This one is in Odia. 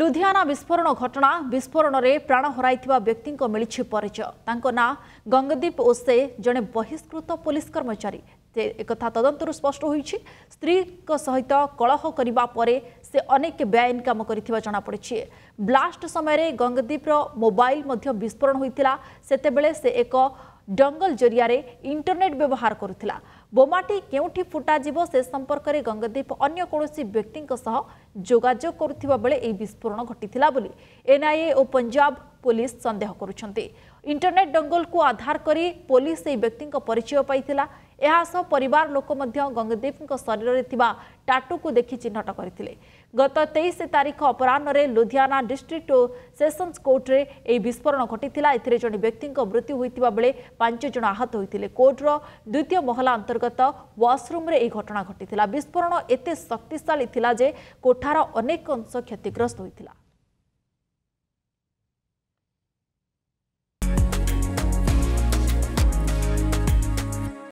ଲୁଧିଆନା ବିସ୍ଫୋରଣ ଘଟଣା ବିସ୍ଫୋରଣରେ ପ୍ରାଣ ହରାଇଥିବା ବ୍ୟକ୍ତିଙ୍କ ମିଳିଛି ପରିଚୟ ତାଙ୍କ ନାଁ ଗଙ୍ଗଦୀପ ଓ ସେ ଜଣେ ବହିଷ୍କୃତ ପୋଲିସ କର୍ମଚାରୀ ସେ ଏକଥା ତଦନ୍ତରୁ ସ୍ପଷ୍ଟ ହୋଇଛି ସ୍ତ୍ରୀଙ୍କ ସହିତ କଳହ କରିବା ପରେ ସେ ଅନେକ ବେଆଇନ କାମ କରିଥିବା ଜଣାପଡ଼ିଛି ବ୍ଲାଷ୍ଟ ସମୟରେ ଗଙ୍ଗଦୀପର ମୋବାଇଲ ମଧ୍ୟ ବିସ୍ଫୋରଣ ହୋଇଥିଲା ସେତେବେଳେ ସେ ଏକ ଡଙ୍ଗଲ ଜରିଆରେ ଇଣ୍ଟରନେଟ୍ ବ୍ୟବହାର କରୁଥିଲା ବୋମାଟି କେଉଁଠି ଫୁଟାଯିବ ସେ ସମ୍ପର୍କରେ ଗଙ୍ଗଦୀପ ଅନ୍ୟ କୌଣସି ବ୍ୟକ୍ତିଙ୍କ ସହ ଯୋଗାଯୋଗ କରୁଥିବା ବେଳେ ଏହି ବିସ୍ଫୋରଣ ଘଟିଥିଲା ବୋଲି ଏନ୍ଆଇଏ ଓ ପଞ୍ଜାବ ପୋଲିସ ସନ୍ଦେହ କରୁଛନ୍ତି ଇଣ୍ଟରନେଟ୍ ଡଙ୍ଗଲକୁ ଆଧାର କରି ପୋଲିସ ଏହି ବ୍ୟକ୍ତିଙ୍କ ପରିଚୟ ପାଇଥିଲା ଏହାସହ ପରିବାର ଲୋକ ମଧ୍ୟ ଗଙ୍ଗଦୀପଙ୍କ ଶରୀରରେ ଥିବା ଟାଟୁକୁ ଦେଖି ଚିହ୍ନଟ କରିଥିଲେ ଗତ ତେଇଶ ତାରିଖ ଅପରାହ୍ନରେ ଲୁଧିଆନା ଡିଷ୍ଟ୍ରିକ୍ଟ ଓ ସେସନ୍ସ କୋର୍ଟରେ ଏହି ବିସ୍ଫୋରଣ ଘଟିଥିଲା ଏଥିରେ ଜଣେ ବ୍ୟକ୍ତିଙ୍କ ମୃତ୍ୟୁ ହୋଇଥିବା ବେଳେ ପାଞ୍ଚ ଜଣ ଆହତ ହୋଇଥିଲେ କୋର୍ଟର ଦ୍ୱିତୀୟ ମହଲା ଅନ୍ତର୍ଗତ ୱାସରୁମ୍ରେ ଏହି ଘଟଣା ଘଟିଥିଲା ବିସ୍ଫୋରଣ ଏତେ ଶକ୍ତିଶାଳୀ ଥିଲା ଯେ କୋଠାର ଅନେକ ଅଂଶ କ୍ଷତିଗ୍ରସ୍ତ ହୋଇଥିଲା